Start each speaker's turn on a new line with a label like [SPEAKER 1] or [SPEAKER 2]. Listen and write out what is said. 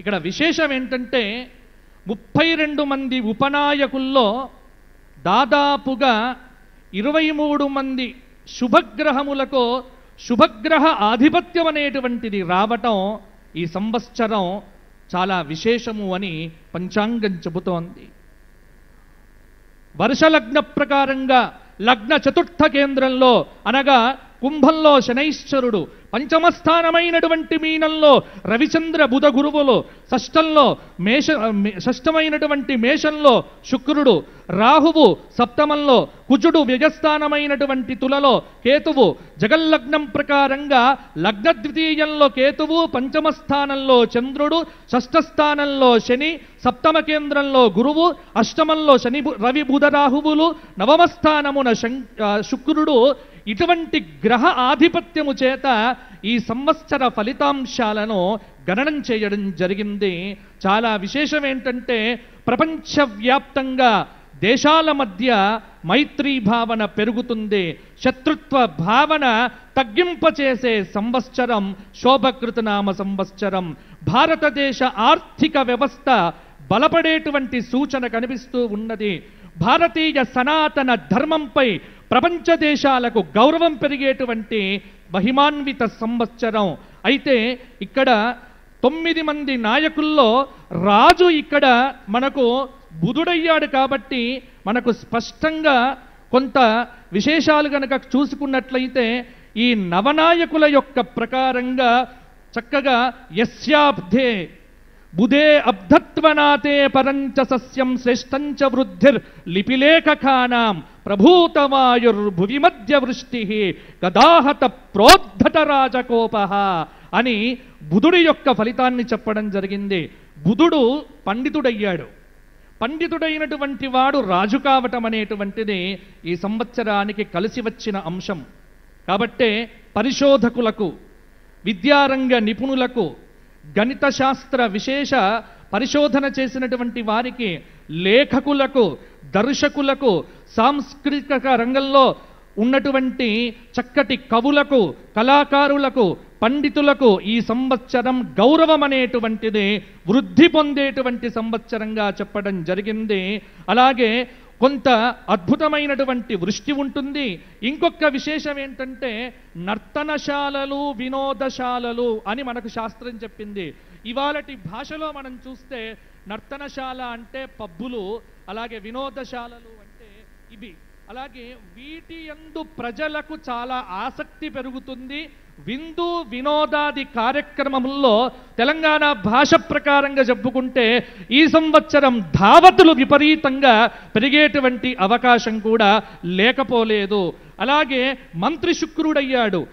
[SPEAKER 1] ఇక్కడ విశేషం ఏంటంటే ముప్పై రెండు మంది ఉపనాయకుల్లో దాదాపుగా ఇరవై మూడు మంది శుభగ్రహములకు శుభగ్రహ ఆధిపత్యం అనేటువంటిది రావటం ఈ సంవత్సరం చాలా విశేషము అని పంచాంగం చెబుతోంది లగ్న ప్రకారంగా లగ్న చతుర్థ కేంద్రంలో అనగా కుంభంలో శనైశ్వరుడు పంచమస్థానమైనటువంటి మీనంలో రవిచంద్ర బుధ గురువులు షష్టంలో మేష షష్టమైనటువంటి మేషంలో శుక్రుడు రాహువు సప్తమంలో కుజుడు వ్యయస్థానమైనటువంటి తులలో కేతువు జగల్లగ్నం ప్రకారంగా లగ్న ద్వితీయంలో కేతువు పంచమ స్థానంలో చంద్రుడు షష్ఠ స్థానంలో శని సప్తమ కేంద్రంలో గురువు అష్టమంలో శని రవి బుధ రాహువులు నవమ స్థానమున శుక్రుడు ఇటువంటి గ్రహ ఆధిపత్యము చేత ఈ సంవత్సర ఫలితాంశాలను గణనం చేయడం జరిగింది చాలా విశేషం ఏంటంటే ప్రపంచవ్యాప్తంగా దేశాల మధ్య మైత్రీ భావన పెరుగుతుంది శత్రుత్వ భావన తగ్గింపచేసే సంవత్సరం శోభకృతనామ సంవత్సరం భారతదేశ ఆర్థిక వ్యవస్థ బలపడేటువంటి సూచన కనిపిస్తూ ఉన్నది భారతీయ సనాతన ధర్మంపై ప్రపంచ దేశాలకు గౌరవం పెరిగేటువంటి మహిమాన్విత సంవత్సరం అయితే ఇక్కడ తొమ్మిది మంది నాయకుల్లో రాజు ఇక్కడ మనకు బుధుడయ్యాడు కాబట్టి మనకు స్పష్టంగా కొంత విశేషాలు కనుక చూసుకున్నట్లయితే ఈ నవనాయకుల యొక్క ప్రకారంగా చక్కగా యశ్యాబ్దే బుధే అబ్ధత్వనాతే పరంచ సస్యం శ్రేష్టంచ వృద్ధిర్ లిపిలేఖానాం ప్రభూతమాయుర్భువి మధ్య వృష్టి గదాహత ప్రోద్ధత రాజకోప అని బుధుడి యొక్క ఫలితాన్ని చెప్పడం జరిగింది బుధుడు పండితుడయ్యాడు పండితుడైనటువంటి వాడు రాజు కావటం అనేటువంటిది ఈ సంవత్సరానికి కలిసి వచ్చిన అంశం కాబట్టే పరిశోధకులకు విద్యారంగ నిపుణులకు గణిత శాస్త్ర విశేష పరిశోధన చేసినటువంటి వారికి లేఖకులకు దర్శకులకు సాంస్కృతిక రంగంలో ఉన్నటువంటి చక్కటి కవులకు కళాకారులకు పండితులకు ఈ సంవత్సరం గౌరవం అనేటువంటిది వృద్ధి పొందేటువంటి సంవత్సరంగా చెప్పడం జరిగింది అలాగే కొంత అద్భుతమైనటువంటి వృష్టి ఉంటుంది ఇంకొక విశేషం ఏంటంటే నర్తనశాలలు వినోదశాలలు అని మనకు శాస్త్రం చెప్పింది ఇవాళటి భాషలో మనం చూస్తే నర్తనశాల అంటే పబ్బులు అలాగే వినోదశాలలు అంటే ఇవి అలాగే వీటి ఎందు ప్రజలకు చాలా ఆసక్తి పెరుగుతుంది విందు వినోదాది కార్యక్రమంలో తెలంగాణ భాష ప్రకారంగా చెప్పుకుంటే ఈ సంవత్సరం ధావతులు విపరీతంగా పెరిగేటువంటి అవకాశం కూడా లేకపోలేదు అలాగే మంత్రి శుక్రుడయ్యాడు